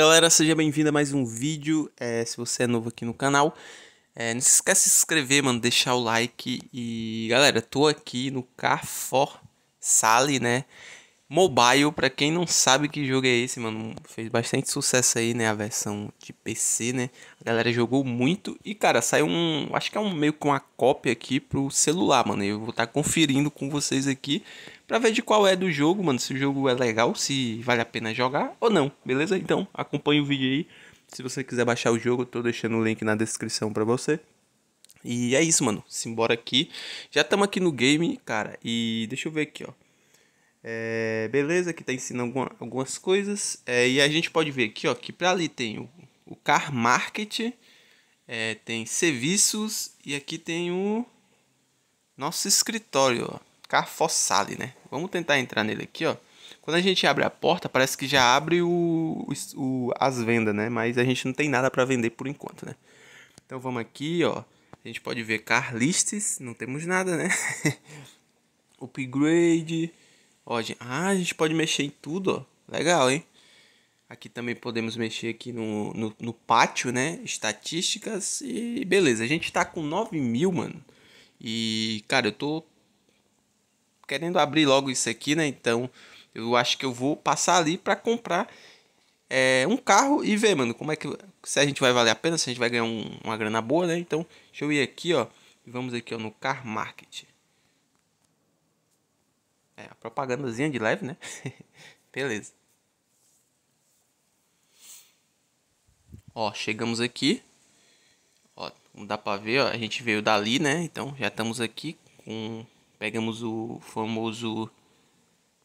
galera, seja bem-vindo a mais um vídeo. É, se você é novo aqui no canal, é, não se esquece de se inscrever, mano, deixar o like. E galera, tô aqui no Carfor Sale, né? Mobile, pra quem não sabe que jogo é esse, mano, fez bastante sucesso aí, né? A versão de PC, né? A galera jogou muito e, cara, saiu um. Acho que é um meio com uma cópia aqui pro celular, mano. Eu vou estar tá conferindo com vocês aqui para ver de qual é do jogo, mano, se o jogo é legal, se vale a pena jogar ou não, beleza? Então, acompanha o vídeo aí. Se você quiser baixar o jogo, eu tô deixando o link na descrição para você. E é isso, mano. Simbora aqui. Já estamos aqui no game, cara. E deixa eu ver aqui, ó. É, beleza, aqui tá ensinando alguma, algumas coisas. É, e a gente pode ver aqui, ó, que pra ali tem o, o Car Market, é, tem serviços e aqui tem o nosso escritório, ó. Carfossale, né? Vamos tentar entrar nele aqui, ó. Quando a gente abre a porta, parece que já abre o, o as vendas, né? Mas a gente não tem nada para vender por enquanto, né? Então vamos aqui, ó. A gente pode ver car não temos nada, né? Upgrade. Ó, gente, ah, a gente pode mexer em tudo, ó. Legal, hein? Aqui também podemos mexer aqui no, no, no pátio, né? Estatísticas e beleza. A gente tá com 9 mil, mano. E, cara, eu tô querendo abrir logo isso aqui, né? Então eu acho que eu vou passar ali para comprar é, um carro e ver, mano, como é que se a gente vai valer a pena, se a gente vai ganhar um, uma grana boa, né? Então deixa eu ir aqui, ó, e vamos aqui ó, no Car Market. É, a propagandazinha de leve, né? Beleza. Ó, chegamos aqui. Ó, não dá pra ver, ó. A gente veio dali, né? Então já estamos aqui com Pegamos o famoso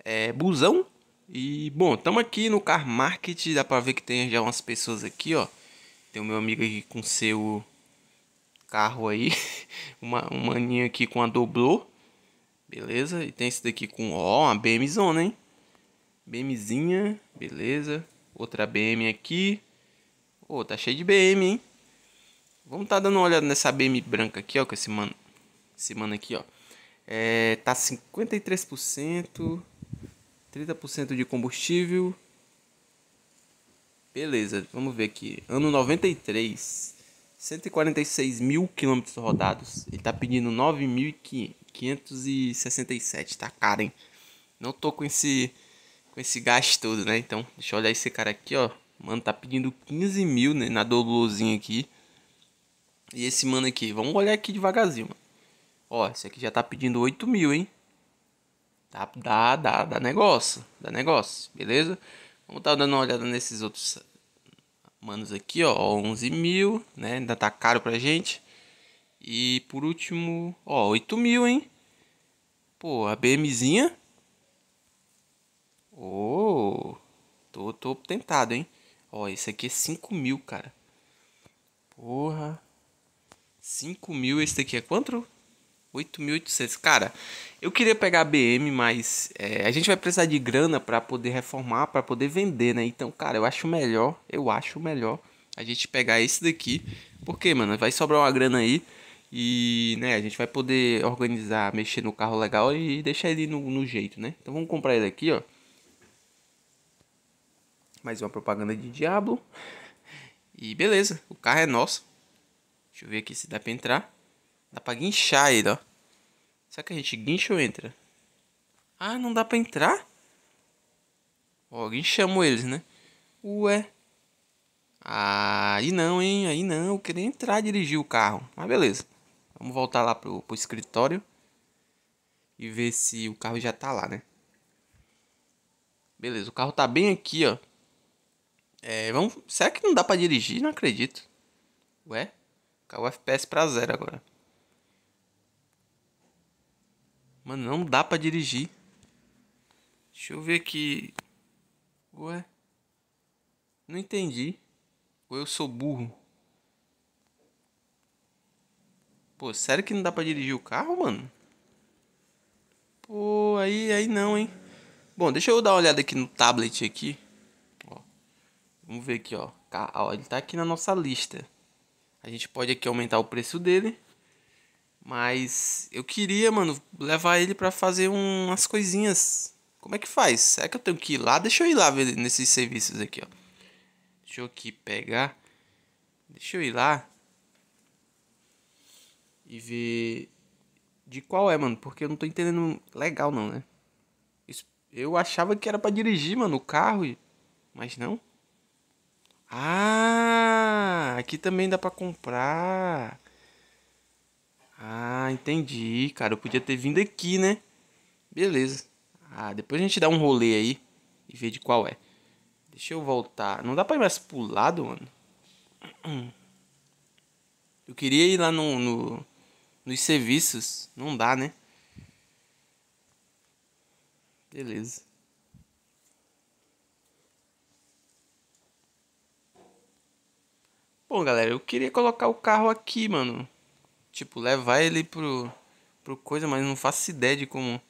é, busão. E bom, estamos aqui no Car Market. Dá pra ver que tem já umas pessoas aqui, ó. Tem o meu amigo aqui com seu carro aí. uma, um maninho aqui com a Doblô. Beleza? E tem esse daqui com, ó, uma BMzona, hein? BMzinha, beleza. Outra BM aqui. Ô, oh, tá cheio de BM, hein? Vamos tá dando uma olhada nessa BM branca aqui, ó, com esse mano, esse mano aqui, ó. É, tá 53%, 30% de combustível. Beleza, vamos ver aqui. Ano 93, 146 mil quilômetros rodados. Ele tá pedindo 9.567, tá caro, hein? Não tô com esse, com esse gás todo, né? Então, deixa eu olhar esse cara aqui, ó. Mano, tá pedindo 15 mil né, na Dolozinha aqui. E esse mano aqui, vamos olhar aqui devagarzinho, mano. Ó, esse aqui já tá pedindo 8 mil, hein? Tá, dá, dá, dá negócio. Dá negócio, beleza? Vamos tá dando uma olhada nesses outros manos aqui, ó. 11 mil, né? Ainda tá caro pra gente. E por último, ó, 8 mil, hein? Pô, a BMzinha. Ô, oh, tô, tô tentado, hein? Ó, esse aqui é 5 mil, cara. Porra. 5 mil, esse daqui é quanto? 8.800. Cara, eu queria pegar a BM, mas é, a gente vai precisar de grana para poder reformar, para poder vender, né? Então, cara, eu acho melhor, eu acho melhor a gente pegar esse daqui. Porque, mano, vai sobrar uma grana aí. E, né, a gente vai poder organizar, mexer no carro legal e deixar ele no, no jeito, né? Então vamos comprar ele aqui, ó. Mais uma propaganda de Diablo. E beleza, o carro é nosso. Deixa eu ver aqui se dá pra entrar. Dá pra guinchar ele, ó. Será que a gente guincha ou entra? Ah, não dá pra entrar? Ó, guinchamos eles, né? Ué. Ah, aí não, hein? Aí não. Eu queria entrar e dirigir o carro. Mas beleza. Vamos voltar lá pro, pro escritório. E ver se o carro já tá lá, né? Beleza, o carro tá bem aqui, ó. É, vamos... Será que não dá pra dirigir? Não acredito. Ué? Caiu o FPS pra zero agora. Mano, não dá pra dirigir. Deixa eu ver aqui. Ué? Não entendi. Ou eu sou burro? Pô, sério que não dá pra dirigir o carro, mano? Pô, aí, aí não, hein? Bom, deixa eu dar uma olhada aqui no tablet aqui. Ó. Vamos ver aqui, ó. Ó, ele tá aqui na nossa lista. A gente pode aqui aumentar o preço dele. Mas eu queria, mano, levar ele para fazer umas coisinhas. Como é que faz? Será que eu tenho que ir lá? Deixa eu ir lá ver nesses serviços aqui, ó. Deixa eu aqui pegar. Deixa eu ir lá. E ver de qual é, mano, porque eu não tô entendendo legal não, né? Eu achava que era para dirigir, mano, o carro, mas não. Ah, aqui também dá para comprar. Ah, entendi, cara. Eu podia ter vindo aqui, né? Beleza. Ah, depois a gente dá um rolê aí e vê de qual é. Deixa eu voltar. Não dá pra ir mais pro lado, mano? Eu queria ir lá no, no nos serviços. Não dá, né? Beleza. Bom, galera, eu queria colocar o carro aqui, mano. Tipo, levar ele pro, pro coisa, mas não faço ideia de como.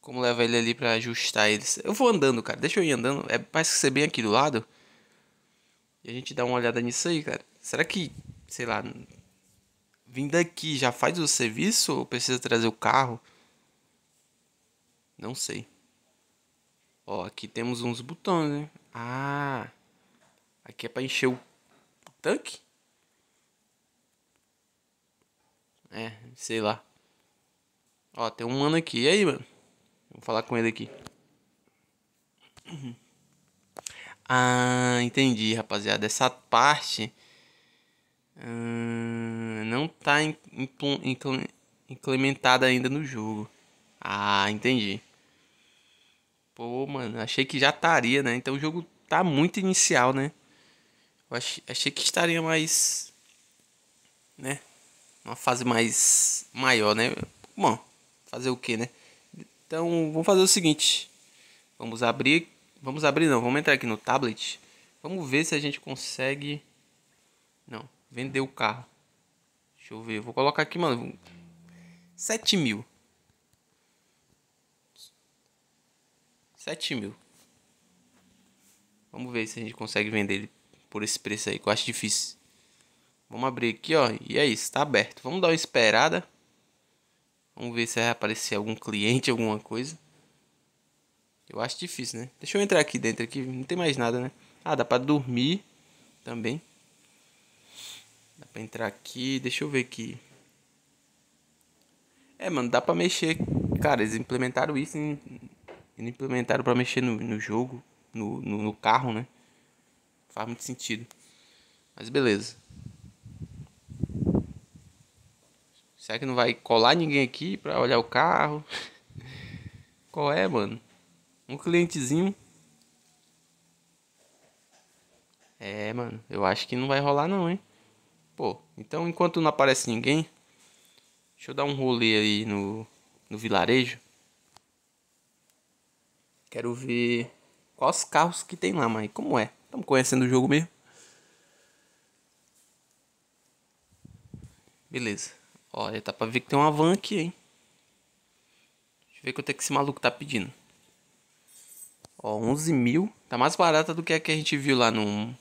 Como levar ele ali pra ajustar eles. Eu vou andando, cara. Deixa eu ir andando. É, parece que ser bem aqui do lado. E a gente dá uma olhada nisso aí, cara. Será que, sei lá. vindo daqui já faz o serviço ou precisa trazer o carro? Não sei. Ó, aqui temos uns botões, né? Ah. Aqui é pra encher o tanque? É, sei lá. Ó, tem um mano aqui. E aí, mano? Vou falar com ele aqui. Ah, entendi, rapaziada. Essa parte hum, não tá implementada ainda no jogo. Ah, entendi. Pô, mano, achei que já estaria, né? Então o jogo tá muito inicial, né? Eu achei, achei que estaria mais. né? uma fase mais maior, né? Bom, fazer o que, né? Então, vamos fazer o seguinte. Vamos abrir, vamos abrir não, vamos entrar aqui no tablet. Vamos ver se a gente consegue não, vender o carro. Deixa eu ver, vou colocar aqui, mano, 7 mil. 7 mil. Vamos ver se a gente consegue vender ele por esse preço aí, que eu acho difícil. Vamos abrir aqui, ó. E é isso, tá aberto. Vamos dar uma esperada. Vamos ver se vai aparecer algum cliente, alguma coisa. Eu acho difícil, né? Deixa eu entrar aqui dentro aqui. Não tem mais nada, né? Ah, dá pra dormir também. Dá pra entrar aqui. Deixa eu ver aqui. É, mano, dá pra mexer. Cara, eles implementaram isso. Eles implementaram pra mexer no, no jogo. No, no, no carro, né? Faz muito sentido. Mas beleza. Será que não vai colar ninguém aqui pra olhar o carro? Qual é, mano? Um clientezinho. É, mano, eu acho que não vai rolar não, hein? Pô, então enquanto não aparece ninguém, deixa eu dar um rolê aí no, no vilarejo. Quero ver quais carros que tem lá, mãe. Como é? Estamos conhecendo o jogo mesmo. Beleza. Olha, tá pra ver que tem uma van aqui, hein? Deixa eu ver quanto é que esse maluco tá pedindo. Ó, 11 mil. Tá mais barata do que a que a gente viu lá no...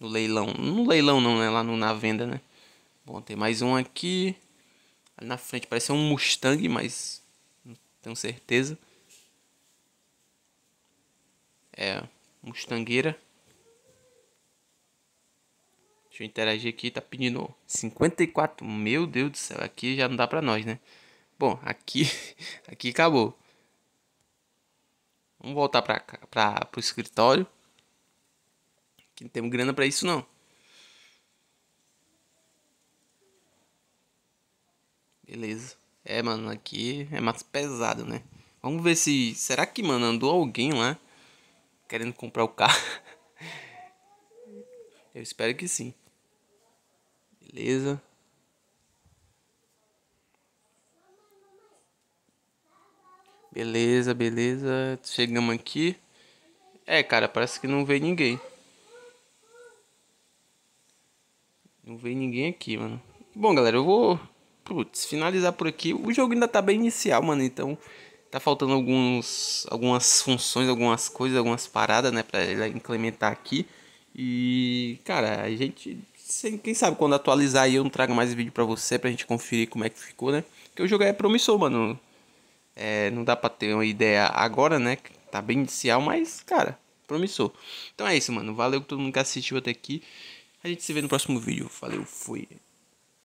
No leilão. No leilão não, né? Lá no, na venda, né? Bom, tem mais um aqui. Ali na frente parece um Mustang, mas... Não tenho certeza. É... Mustangueira. Deixa eu interagir aqui, tá pedindo 54. Meu Deus do céu, aqui já não dá pra nós, né? Bom, aqui, aqui acabou. Vamos voltar pra, pra, pro escritório. Que não temos grana pra isso não. Beleza. É, mano, aqui é mais pesado, né? Vamos ver se... Será que, mano, andou alguém lá? Querendo comprar o carro? Eu espero que sim. Beleza. Beleza, beleza. Chegamos aqui. É, cara, parece que não vem ninguém. Não vem ninguém aqui, mano. Bom, galera, eu vou putz, finalizar por aqui. O jogo ainda tá bem inicial, mano, então tá faltando alguns algumas funções, algumas coisas, algumas paradas, né, para ele implementar aqui. E, cara, a gente quem sabe quando atualizar aí eu não trago mais vídeo pra você, pra gente conferir como é que ficou, né? Porque o jogo é promissor, mano. É, não dá pra ter uma ideia agora, né? Tá bem inicial, mas, cara, promissor. Então é isso, mano. Valeu todo mundo que assistiu até aqui. A gente se vê no próximo vídeo. Valeu, fui.